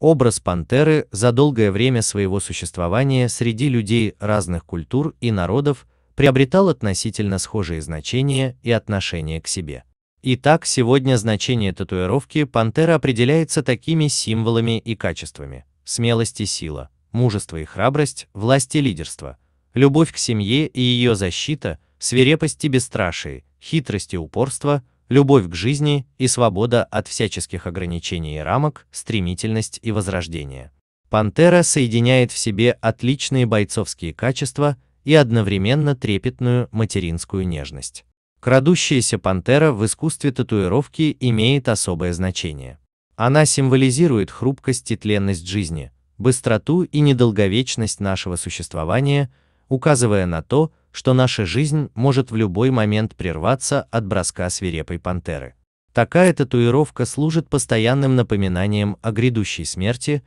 Образ пантеры за долгое время своего существования среди людей разных культур и народов приобретал относительно схожие значения и отношение к себе. Итак, сегодня значение татуировки пантеры определяется такими символами и качествами – смелость и сила, мужество и храбрость, власть и лидерство, любовь к семье и ее защита, свирепость и бесстрашие, хитрость и упорство – любовь к жизни и свобода от всяческих ограничений и рамок, стремительность и возрождение. Пантера соединяет в себе отличные бойцовские качества и одновременно трепетную материнскую нежность. Крадущаяся пантера в искусстве татуировки имеет особое значение. Она символизирует хрупкость и тленность жизни, быстроту и недолговечность нашего существования, указывая на то, что наша жизнь может в любой момент прерваться от броска свирепой пантеры. Такая татуировка служит постоянным напоминанием о грядущей смерти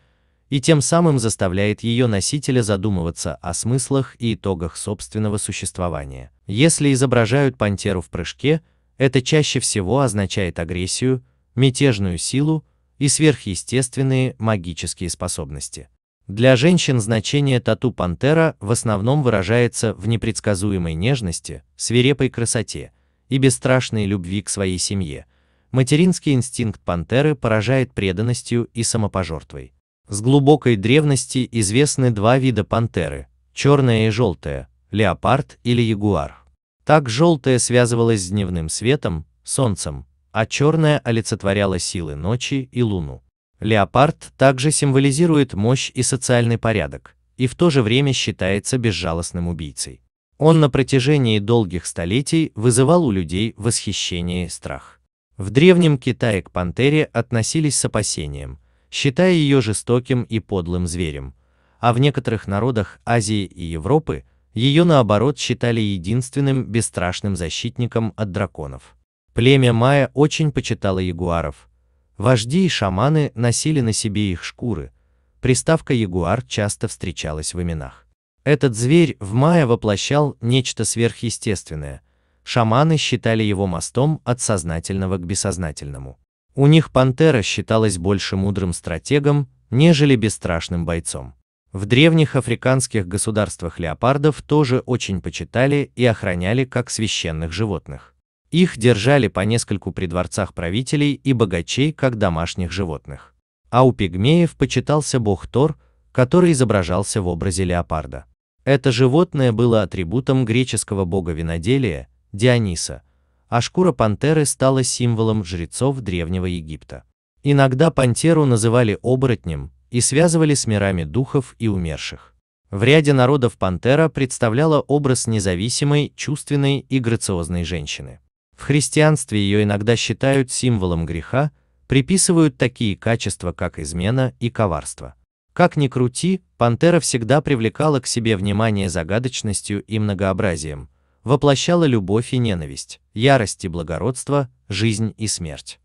и тем самым заставляет ее носителя задумываться о смыслах и итогах собственного существования. Если изображают пантеру в прыжке, это чаще всего означает агрессию, мятежную силу и сверхъестественные магические способности. Для женщин значение тату-пантера в основном выражается в непредсказуемой нежности, свирепой красоте и бесстрашной любви к своей семье. Материнский инстинкт пантеры поражает преданностью и самопожертвой. С глубокой древности известны два вида пантеры – черная и желтая, леопард или ягуар. Так желтая связывалась с дневным светом, солнцем, а черная олицетворяла силы ночи и луну. Леопард также символизирует мощь и социальный порядок, и в то же время считается безжалостным убийцей. Он на протяжении долгих столетий вызывал у людей восхищение и страх. В древнем Китае к пантере относились с опасением, считая ее жестоким и подлым зверем, а в некоторых народах Азии и Европы ее наоборот считали единственным бесстрашным защитником от драконов. Племя майя очень почитало ягуаров – Вожди и шаманы носили на себе их шкуры. Приставка ягуар часто встречалась в именах. Этот зверь в мае воплощал нечто сверхъестественное. Шаманы считали его мостом от сознательного к бессознательному. У них пантера считалась больше мудрым стратегом, нежели бесстрашным бойцом. В древних африканских государствах леопардов тоже очень почитали и охраняли как священных животных. Их держали по нескольку при дворцах правителей и богачей, как домашних животных. А у пигмеев почитался бог Тор, который изображался в образе леопарда. Это животное было атрибутом греческого бога виноделия, Диониса, а шкура пантеры стала символом жрецов Древнего Египта. Иногда пантеру называли оборотнем и связывали с мирами духов и умерших. В ряде народов пантера представляла образ независимой, чувственной и грациозной женщины. В христианстве ее иногда считают символом греха, приписывают такие качества, как измена и коварство. Как ни крути, пантера всегда привлекала к себе внимание загадочностью и многообразием, воплощала любовь и ненависть, ярость и благородство, жизнь и смерть.